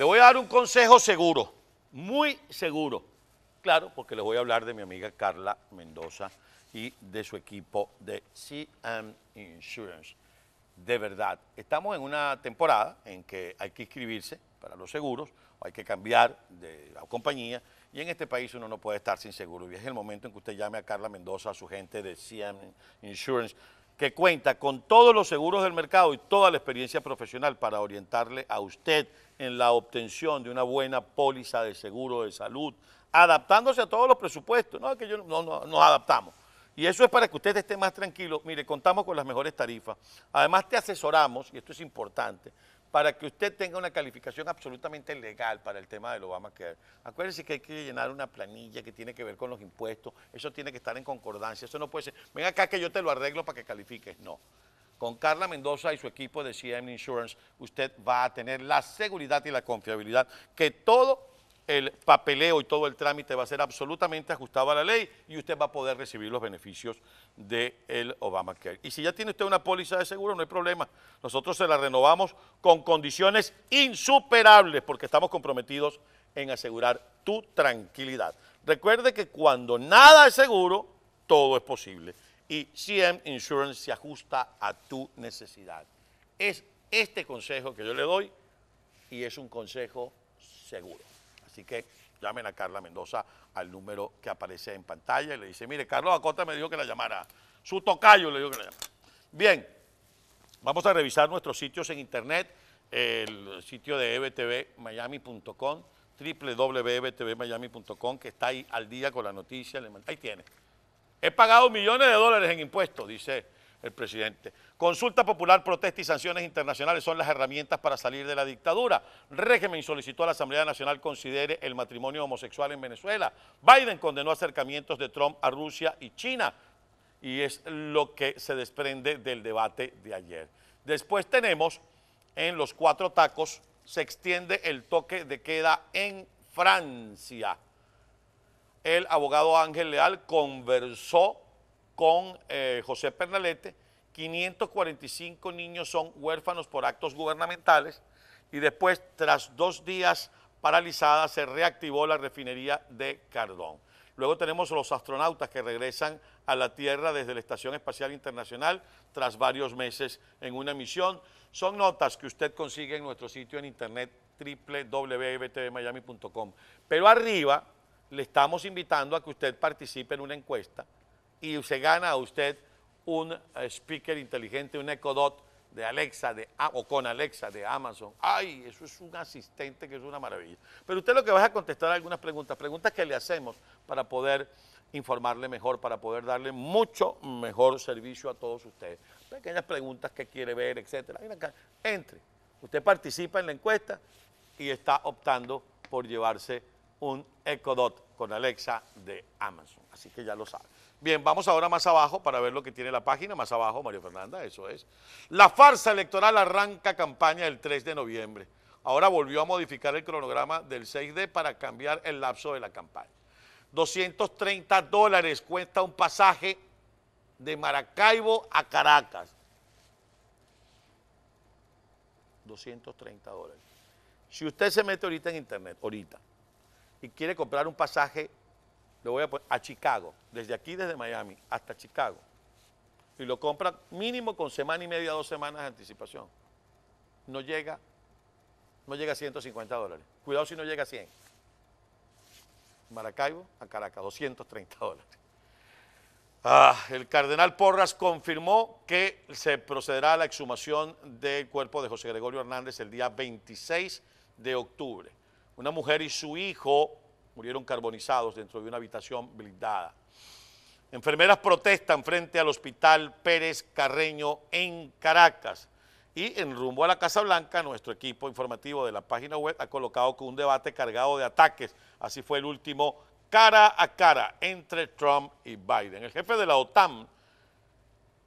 Le voy a dar un consejo seguro, muy seguro. Claro, porque les voy a hablar de mi amiga Carla Mendoza y de su equipo de CM Insurance. De verdad, estamos en una temporada en que hay que inscribirse para los seguros, o hay que cambiar de compañía, y en este país uno no puede estar sin seguro. Y es el momento en que usted llame a Carla Mendoza, a su gente de CM Insurance, que cuenta con todos los seguros del mercado y toda la experiencia profesional para orientarle a usted en la obtención de una buena póliza de seguro de salud, adaptándose a todos los presupuestos. No, que no, no, nos adaptamos. Y eso es para que usted esté más tranquilo. Mire, contamos con las mejores tarifas. Además, te asesoramos, y esto es importante, para que usted tenga una calificación absolutamente legal para el tema del Obamacare, acuérdese que hay que llenar una planilla que tiene que ver con los impuestos, eso tiene que estar en concordancia, eso no puede ser, ven acá que yo te lo arreglo para que califiques, no. Con Carla Mendoza y su equipo de CM Insurance, usted va a tener la seguridad y la confiabilidad que todo el papeleo y todo el trámite va a ser absolutamente ajustado a la ley y usted va a poder recibir los beneficios del Obamacare. Y si ya tiene usted una póliza de seguro, no hay problema. Nosotros se la renovamos con condiciones insuperables porque estamos comprometidos en asegurar tu tranquilidad. Recuerde que cuando nada es seguro, todo es posible. Y CM Insurance se ajusta a tu necesidad. Es este consejo que yo le doy y es un consejo seguro. Así que llamen a Carla Mendoza al número que aparece en pantalla y le dice, mire, Carlos Acosta me dijo que la llamara. Su tocayo le dijo que la llamara. Bien, vamos a revisar nuestros sitios en internet, el sitio de ebtvmiami.com, www.ebtvmiami.com, que está ahí al día con la noticia. Ahí tiene. He pagado millones de dólares en impuestos, dice el presidente. Consulta popular, protesta y sanciones internacionales son las herramientas para salir de la dictadura. Régimen solicitó a la Asamblea Nacional considere el matrimonio homosexual en Venezuela. Biden condenó acercamientos de Trump a Rusia y China. Y es lo que se desprende del debate de ayer. Después tenemos en los cuatro tacos, se extiende el toque de queda en Francia. El abogado Ángel Leal conversó con eh, José Pernalete, 545 niños son huérfanos por actos gubernamentales y después, tras dos días paralizada, se reactivó la refinería de Cardón. Luego tenemos los astronautas que regresan a la Tierra desde la Estación Espacial Internacional tras varios meses en una misión. Son notas que usted consigue en nuestro sitio en internet www.btvmiami.com. Pero arriba le estamos invitando a que usted participe en una encuesta y se gana a usted un eh, speaker inteligente, un Echo Dot de Alexa de, o con Alexa de Amazon. Ay, eso es un asistente que es una maravilla. Pero usted lo que va a contestar algunas preguntas, preguntas que le hacemos para poder informarle mejor, para poder darle mucho mejor servicio a todos ustedes. Pequeñas preguntas que quiere ver, etcétera. Entre. Usted participa en la encuesta y está optando por llevarse un Ecodot con Alexa de Amazon. Así que ya lo saben. Bien, vamos ahora más abajo para ver lo que tiene la página. Más abajo, Mario Fernanda, eso es. La farsa electoral arranca campaña el 3 de noviembre. Ahora volvió a modificar el cronograma del 6D para cambiar el lapso de la campaña. 230 dólares cuesta un pasaje de Maracaibo a Caracas. 230 dólares. Si usted se mete ahorita en internet, ahorita, y quiere comprar un pasaje, lo voy a poner, a Chicago, desde aquí, desde Miami, hasta Chicago. Y lo compra mínimo con semana y media, dos semanas de anticipación. No llega, no llega a 150 dólares. Cuidado si no llega a 100. Maracaibo a Caracas, 230 dólares. Ah, el cardenal Porras confirmó que se procederá a la exhumación del cuerpo de José Gregorio Hernández el día 26 de octubre. Una mujer y su hijo murieron carbonizados dentro de una habitación blindada. Enfermeras protestan frente al Hospital Pérez Carreño en Caracas. Y en rumbo a la Casa Blanca, nuestro equipo informativo de la página web ha colocado que un debate cargado de ataques. Así fue el último cara a cara entre Trump y Biden. El jefe de la OTAN,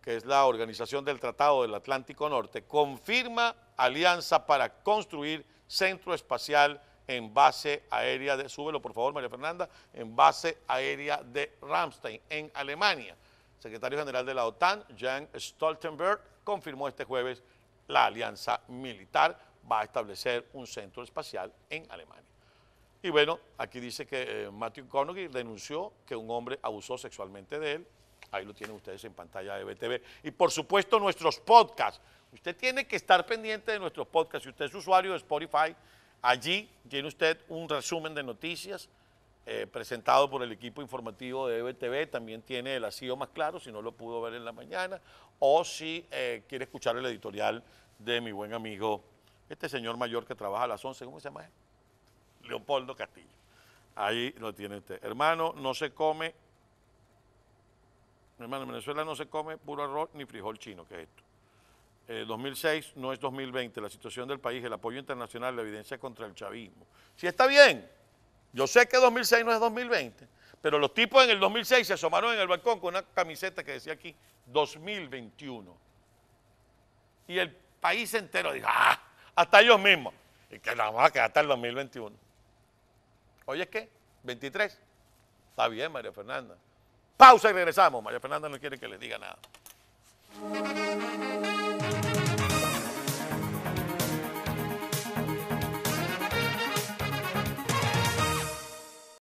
que es la Organización del Tratado del Atlántico Norte, confirma alianza para construir centro espacial en base aérea de, súbelo por favor María Fernanda, en base aérea de Ramstein en Alemania. Secretario General de la OTAN, Jan Stoltenberg, confirmó este jueves la alianza militar va a establecer un centro espacial en Alemania. Y bueno, aquí dice que eh, Matthew Carnegie denunció que un hombre abusó sexualmente de él. Ahí lo tienen ustedes en pantalla de BTV. Y por supuesto nuestros podcasts. Usted tiene que estar pendiente de nuestros podcasts. Si usted es usuario de Spotify, Allí tiene usted un resumen de noticias eh, presentado por el equipo informativo de EBTV. También tiene el asío más claro, si no lo pudo ver en la mañana, o si eh, quiere escuchar el editorial de mi buen amigo, este señor mayor que trabaja a las 11, ¿cómo se llama? Leopoldo Castillo. Ahí lo tiene usted. Hermano, no se come, hermano, en Venezuela no se come puro arroz ni frijol chino, que es esto. 2006 eh, no es 2020, la situación del país, el apoyo internacional, la evidencia contra el chavismo. Si está bien, yo sé que 2006 no es 2020, pero los tipos en el 2006 se asomaron en el balcón con una camiseta que decía aquí 2021. Y el país entero dijo, ¡ah! Hasta ellos mismos. Y que la vamos a quedar hasta el 2021. Oye, es que 23. Está bien, María Fernanda. Pausa y regresamos. María Fernanda no quiere que le diga nada.